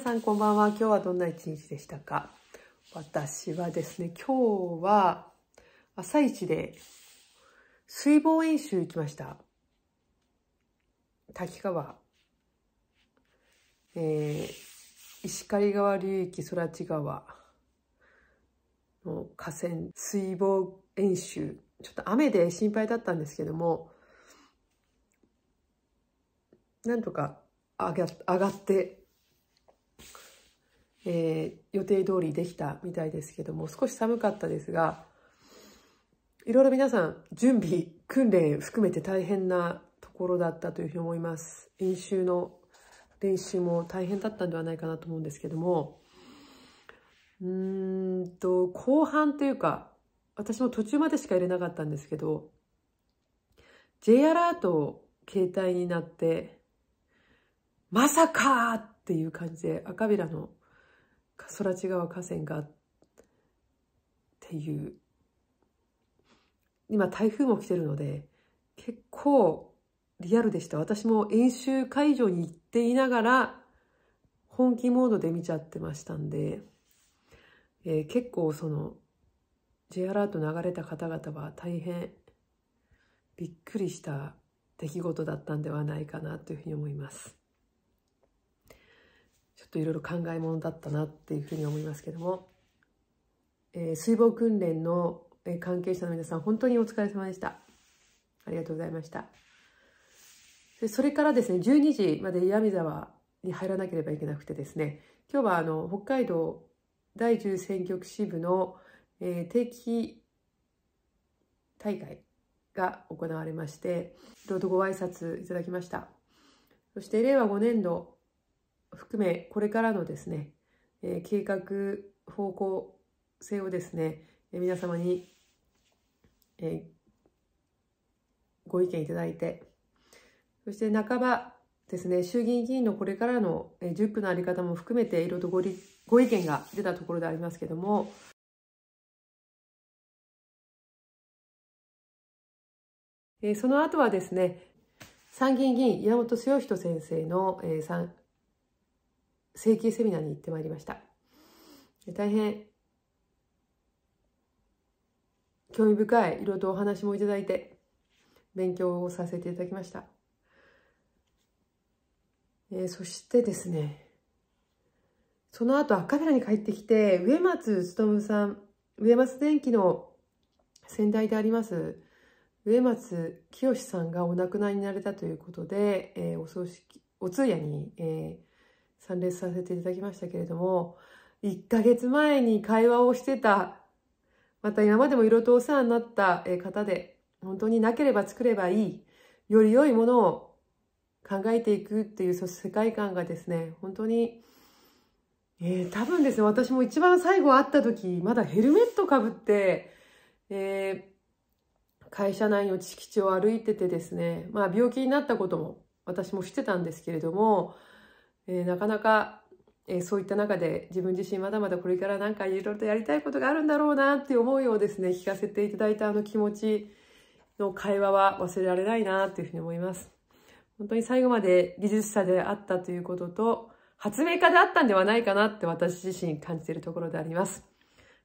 さんこんばんは。今日はどんな一日でしたか私はですね、今日は朝一で水防演習行きました。滝川、えー、石狩川流域空地川の河川水防演習。ちょっと雨で心配だったんですけども、なんとか上が上がってえー、予定通りできたみたいですけども、少し寒かったですが、いろいろ皆さん、準備、訓練含めて大変なところだったというふうに思います。演習の練習も大変だったんではないかなと思うんですけども、うんと、後半というか、私も途中までしか入れなかったんですけど、J アラートを携帯になって、まさかっていう感じで赤べらの空違う河川がっていう今台風も来てるので結構リアルでした私も演習会場に行っていながら本気モードで見ちゃってましたんで、えー、結構その J アラート流れた方々は大変びっくりした出来事だったんではないかなというふうに思います。ちょっといろいろ考えものだったなっていうふうに思いますけども、えー、水防訓練の関係者の皆さん、本当にお疲れ様でした。ありがとうございました。それからですね、12時まで岩見沢に入らなければいけなくてですね、今日はあの北海道第10選挙区支部の、えー、定期大会が行われまして、いいろとご挨拶いただきました。そして令和5年度含め、これからのですね、え計画、方向性をですね、え皆様に、えご意見いただいて、そして半ばですね、衆議院議員のこれからの10区のあり方も含めて、いろいろとごご意見が出たところでありますけども、その後はですね、参議院議員、岩本剛人先生の、整形セミナーに行ってまいりました。大変、興味深い、いろいろとお話もいただいて、勉強をさせていただきました。えー、そしてですね、その後、カメラに帰ってきて、植松勉さん、植松電機の先代であります、植松清さんがお亡くなりになれたということで、えー、お葬式、お通夜に、えー、参列させていただきましたけれども、1ヶ月前に会話をしてた、また今までもいろいろとお世話になった方で、本当になければ作ればいい、より良いものを考えていくっていうそ世界観がですね、本当に、えー、多分ですね、私も一番最後会った時、まだヘルメットかぶって、えー、会社内の敷地を歩いててですね、まあ病気になったことも私もしてたんですけれども、えー、なかなか、えー、そういった中で自分自身まだまだこれからなんかいろいろとやりたいことがあるんだろうなって思いをですね、聞かせていただいたあの気持ちの会話は忘れられないなっていうふうに思います。本当に最後まで技術者であったということと、発明家であったんではないかなって私自身感じているところであります。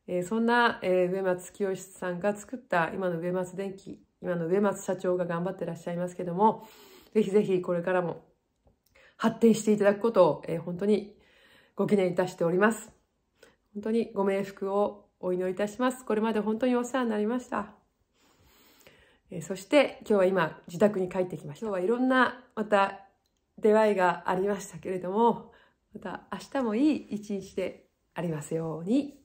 えー、そんな、えー、上松清さんが作った今の上松電機、今の上松社長が頑張ってらっしゃいますけども、ぜひぜひこれからも発展していただくことを、えー、本当にご記念いたしております。本当にご冥福をお祈りいたします。これまで本当にお世話になりました。えー、そして今日は今自宅に帰ってきました。今日はいろんなまた出会いがありましたけれども、また明日もいい一日でありますように。